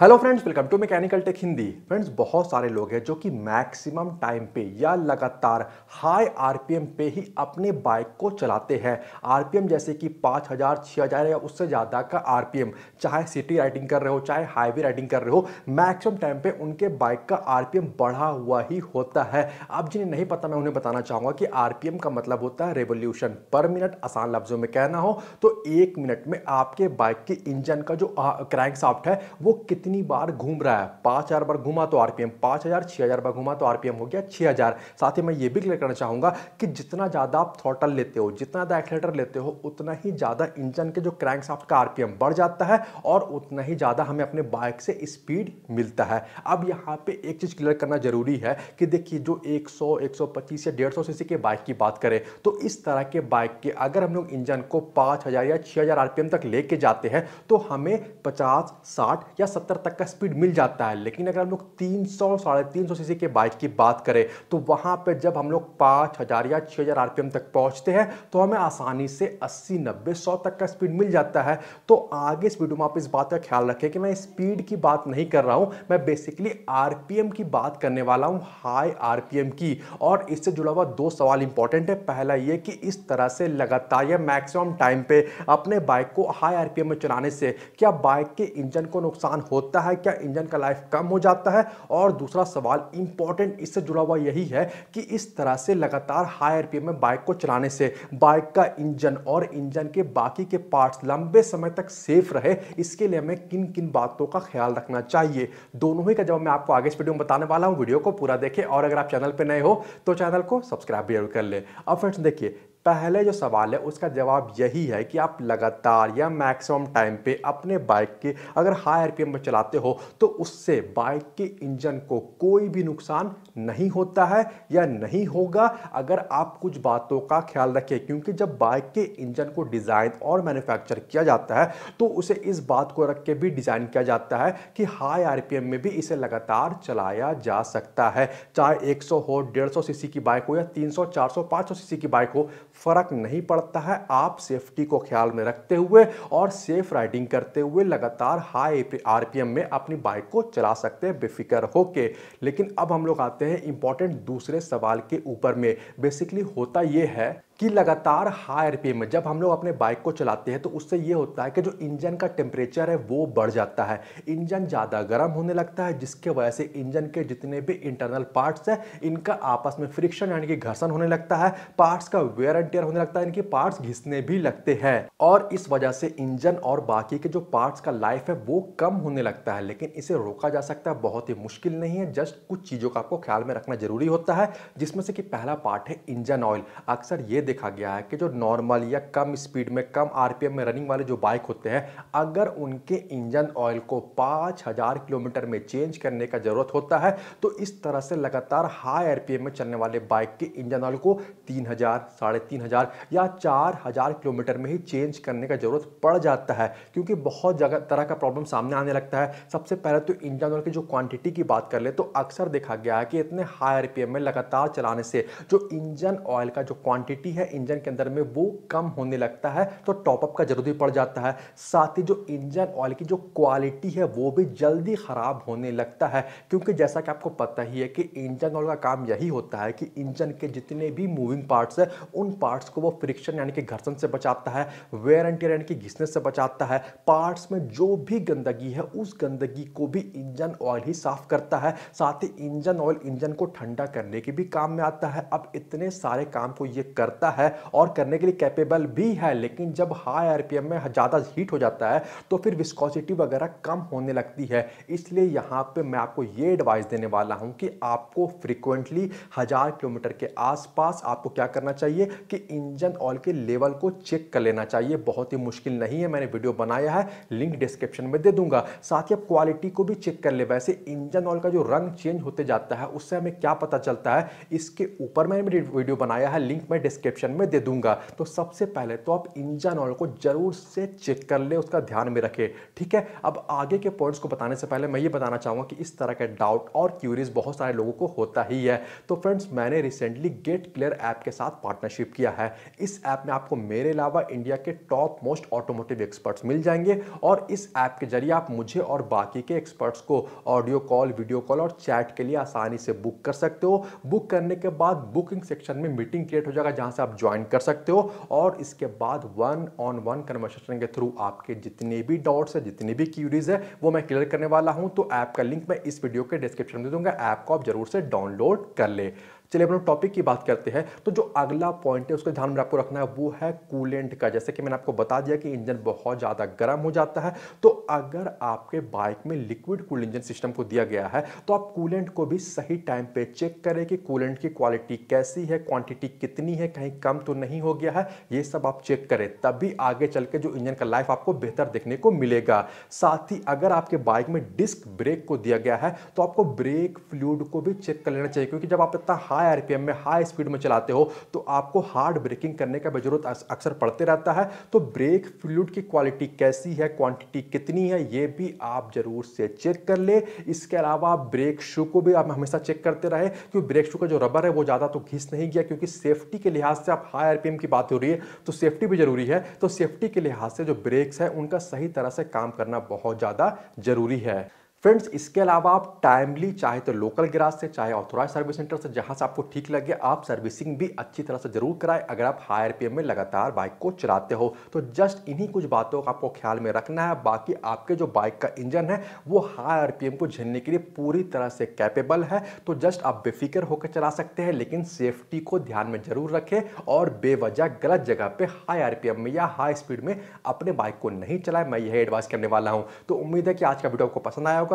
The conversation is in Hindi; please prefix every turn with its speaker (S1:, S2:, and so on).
S1: hello friends welcome to mechanical tech Hindi friends बहुत सारे लोग हैं जो कि मैक्सिमम टाइम पे या लगातार हाई आरपीएम पे ही अपने बाइक को चलाते हैं आरपीएम जैसे कि 5000 6000 या उससे ज़्यादा का आरपीएम चाहे सिटी राइडिंग कर रहे हो चाहे हाईवे राइडिंग कर रहे हो मैक्सिमम टाइम पे उनके बाइक का आर बढ़ा हुआ ही होता है अब जिन्हें नहीं पता मैं उन्हें बताना चाहूँगा कि आर का मतलब होता है रेवोल्यूशन पर मिनट आसान लफ्ज़ों में कहना हो तो एक मिनट में आपके बाइक के इंजन का जो क्रैंक साफ्ट है वो कितने कितनी बार घूम रहा है पाँच हज़ार बार घूमा तो आरपीएम पी पाँच हज़ार छः हज़ार बार घूमा तो आरपीएम हो गया छः हज़ार साथ ही मैं ये भी क्लियर करना चाहूँगा कि जितना ज़्यादा आप थॉटल लेते हो जितना ज़्यादा एक्सलेटर लेते हो उतना ही ज़्यादा इंजन के जो क्रैंकशाफ्ट का आर बढ़ जाता है और उतना ही ज़्यादा हमें अपने बाइक से स्पीड मिलता है अब यहाँ पर एक चीज़ क्लियर करना जरूरी है कि देखिए जो एक सौ या डेढ़ सीसी के बाइक की बात करें तो इस तरह के बाइक के अगर हम लोग इंजन को पाँच या छः हज़ार तक लेके जाते हैं तो हमें 50 60 या 70 सत्तर तक का स्पीड मिल जाता है लेकिन अगर हम लोग तीन सौ साढ़े तीन सौ सीसी के बाइक की बात करें तो वहां पर जब हम लोग पांच हज़ार या छह हज़ार आरपीएम तक पहुंचते हैं तो हमें आसानी से अस्सी नब्बे सौ तक का स्पीड मिल जाता है तो आगे स्पीड में आप इस बात का ख्याल रखें कि मैं स्पीड की बात नहीं कर रहा हूं मैं बेसिकली आर की बात करने वाला हूँ हाई आर की और इससे जुड़ा हुआ दो सवाल इंपॉर्टेंट है पहला ये कि इस तरह से लगातार या मैक्सिमम टाइम पे अपने बाइक को हाई आरपीएम में चलाने से क्या बाइक के इंजन को नुकसान होता होता है क्या इंजन का लाइफ कम हो जाता है और दूसरा सवाल इंपॉर्टेंट इससे जुड़ा हुआ यही है कि इस तरह से लगातार हाई आर में बाइक को चलाने से बाइक का इंजन और इंजन के बाकी के पार्ट्स लंबे समय तक सेफ रहे इसके लिए हमें किन किन बातों का ख्याल रखना चाहिए दोनों ही का जवाब मैं आपको आगे इस वीडियो में बताने वाला हूँ वीडियो को पूरा देखें और अगर आप चैनल पर नए हो तो चैनल को सब्सक्राइब जरूर कर ले अब फ्रेंड्स देखिए पहले जो सवाल है उसका जवाब यही है कि आप लगातार या मैक्सिमम टाइम पे अपने बाइक के अगर हाई आरपीएम में चलाते हो तो उससे बाइक के इंजन को कोई भी नुकसान नहीं होता है या नहीं होगा अगर आप कुछ बातों का ख्याल रखें क्योंकि जब बाइक के इंजन को डिज़ाइन और मैन्युफैक्चर किया जाता है तो उसे इस बात को रख के भी डिज़ाइन किया जाता है कि हाई आर में भी इसे लगातार चलाया जा सकता है चाहे एक हो डेढ़ सौ की बाइक हो या तीन सौ चार सीसी की बाइक हो फ़र्क नहीं पड़ता है आप सेफ्टी को ख्याल में रखते हुए और सेफ राइडिंग करते हुए लगातार हाई आरपीएम में अपनी बाइक को चला सकते हैं बेफिक्र होके लेकिन अब हम लोग आते हैं इंपॉर्टेंट दूसरे सवाल के ऊपर में बेसिकली होता ये है कि लगातार हाई आर में जब हम लोग अपने बाइक को चलाते हैं तो उससे ये होता है कि जो इंजन का टेम्परेचर है वो बढ़ जाता है इंजन ज़्यादा गर्म होने लगता है जिसके वजह से इंजन के जितने भी इंटरनल पार्ट्स हैं इनका आपस में फ्रिक्शन यानी कि घर्षण होने लगता है पार्ट्स का वेयर एंड टेयर होने लगता है इनकी पार्ट्स घिसने भी लगते हैं और इस वजह से इंजन और बाकी के जो पार्ट्स का लाइफ है वो कम होने लगता है लेकिन इसे रोका जा सकता है बहुत ही मुश्किल नहीं है जस्ट कुछ चीज़ों का आपको ख्याल में रखना जरूरी होता है जिसमें से कि पहला पार्ट है इंजन ऑयल अक्सर ये देखा गया है कि जो नॉर्मल या कम स्पीड में कम आरपीएम में रनिंग वाले जो बाइक होते हैं अगर उनके इंजन ऑयल को 5000 किलोमीटर में चेंज करने का ज़रूरत होता है तो इस तरह से लगातार हाई आरपीएम में चलने वाले बाइक के इंजन ऑयल को तीन हज़ार साढ़े तीन हज़ार या चार हज़ार किलोमीटर में ही चेंज करने का ज़रूरत पड़ जाता है क्योंकि बहुत जगह तरह का प्रॉब्लम सामने आने लगता है सबसे पहले तो इंजन ऑयल की जो क्वांटिटी की बात कर ले तो अक्सर देखा गया है कि इतने हाई आरपीएम में लगातार चलाने से जो इंजन ऑयल का जो क्वांटिटी है इंजन के अंदर में वो कम होने लगता है तो टॉपअप का जरूरी पड़ जाता है साथ ही जो इंजन ऑयल की जो क्वालिटी है वो भी जल्दी ख़राब होने लगता है क्योंकि जैसा कि आपको पता ही है कि इंजन ऑयल का काम यही होता है कि इंजन के जितने भी मूविंग पार्ट्स हैं उन पार्ट्स को वो फ्रिक्शन यानी कि घर्षण से बचाता है वेयर एंड टेयर यानी कि घिसने से बचाता है पार्ट्स में जो भी गंदगी है उस गंदगी को भी इंजन ऑयल ही साफ़ करता है साथ ही इंजन ऑयल इंजन को ठंडा करने के भी काम में आता है अब इतने सारे काम को ये करता सकता है और करने के लिए कैपेबल भी है लेकिन जब हाई आरपीएम में ज़्यादा हीट हो जाता है तो फिर विस्कॉसिटी वगैरह कम होने लगती है इसलिए यहाँ पे मैं आपको ये एडवाइस देने वाला हूँ कि आपको फ्रिक्वेंटली हज़ार किलोमीटर के आसपास आपको क्या करना चाहिए कि इंजन ऑयल के लेवल को चेक कर लेना चाहिए बहुत ही मुश्किल नहीं है मैंने वीडियो बनाया है लिंक डिस्क्रिप्शन में दे दूंगा साथ ही आप क्वालिटी को भी चेक कर ले वैसे इंजन ऑयल का जो रंग चेंज होते जाता है उससे हमें क्या पता चलता है इसके ऊपर मैंने वीडियो बनाया है लिंक में डिस्क्रिप्शन डिस्क्रिप्शन में दे दूंगा तो सबसे पहले तो आप इंजन ऑयल को जरूर से चेक कर ले उसका ध्यान में रखें ठीक है अब आगे के पॉइंट्स को बताने से पहले मैं ये बताना चाहूँगा कि इस तरह के डाउट और क्यूरीज बहुत सारे लोगों को होता ही है तो फ्रेंड्स मैंने रिसेंटली गेट क्लियर ऐप के साथ पार्टनरशिप किया है इस ऐप में आपको मेरे अलावा इंडिया के टॉप मोस्ट ऑटोमोटिव एक्सपर्ट्स मिल जाएंगे और इस ऐप के जरिए आप मुझे और बाकी के एक्सपर्ट्स को ऑडियो कॉल वीडियो कॉल और चैट के लिए आसानी से बुक कर सकते हो बुक करने के बाद बुकिंग सेक्शन में मीटिंग क्रिएट हो जाएगा जहां से आप ज्वाइन कर सकते हो और इसके बाद वन ऑन वन कन्वर्सेशन के थ्रू आपके जितने भी डाउट्स है जितनी भी क्यूरीज है वो मैं क्लियर करने वाला हूँ तो ऐप का लिंक मैं इस वीडियो के डिस्क्रिप्शन में दूंगा ऐप को आप जरूर से डाउनलोड कर ले चलिए अपने टॉपिक की बात करते हैं तो जो अगला पॉइंट है उसका ध्यान में आपको रखना है वो है कूलेंट का जैसे कि मैंने आपको बता दिया कि इंजन बहुत ज़्यादा गर्म हो जाता है तो अगर आपके बाइक में लिक्विड कूल इंजन सिस्टम को दिया गया है तो आप कूलेंट को भी सही टाइम पे चेक करें कि कूलेंट की क्वालिटी कैसी है क्वांटिटी कितनी है कहीं कम तो नहीं हो गया है ये सब आप चेक करें तभी आगे चल के जो इंजन का लाइफ आपको बेहतर देखने को मिलेगा साथ ही अगर आपके बाइक में डिस्क ब्रेक को दिया गया है तो आपको ब्रेक फ्लूड को भी चेक कर लेना चाहिए क्योंकि जब आप इतना हाई आर में हाई स्पीड में चलाते हो तो आपको हार्ड ब्रेकिंग करने का जरूरत अक्सर पड़ते रहता है तो ब्रेक फ्लूड की क्वालिटी कैसी है क्वांटिटी कितनी है ये भी आप जरूर से चेक कर ले इसके अलावा ब्रेक शू को भी आप हमेशा चेक करते रहे क्योंकि ब्रेक शू का जो रबर है वो ज़्यादा तो घिस नहीं गया क्योंकि सेफ्टी के लिहाज से आप हाई आर की बात हो रही है तो सेफ्टी भी जरूरी है तो सेफ्टी के लिहाज से जो ब्रेक्स है उनका सही तरह से काम करना बहुत ज़्यादा जरूरी है फ्रेंड्स इसके अलावा आप टाइमली चाहे तो लोकल ग्रास से चाहे ऑथोराइज सर्विस सेंटर से जहां से आपको ठीक लगे आप सर्विसिंग भी अच्छी तरह से जरूर कराएं अगर आप हायर पी में लगातार बाइक को चलाते हो तो जस्ट इन्हीं कुछ बातों का आपको ख्याल में रखना है बाकी आपके जो बाइक का इंजन है वो हाई आर को झेलने के लिए पूरी तरह से कैपेबल है तो जस्ट आप बेफिक्र होकर चला सकते हैं लेकिन सेफ्टी को ध्यान में जरूर रखें और बेवजह गलत जगह पर हाई आर में या हाई स्पीड में अपने बाइक को नहीं चलाएं मैं यही एडवाइस करने वाला हूँ तो उम्मीद है कि आज का वीडियो आपको पसंद आया होगा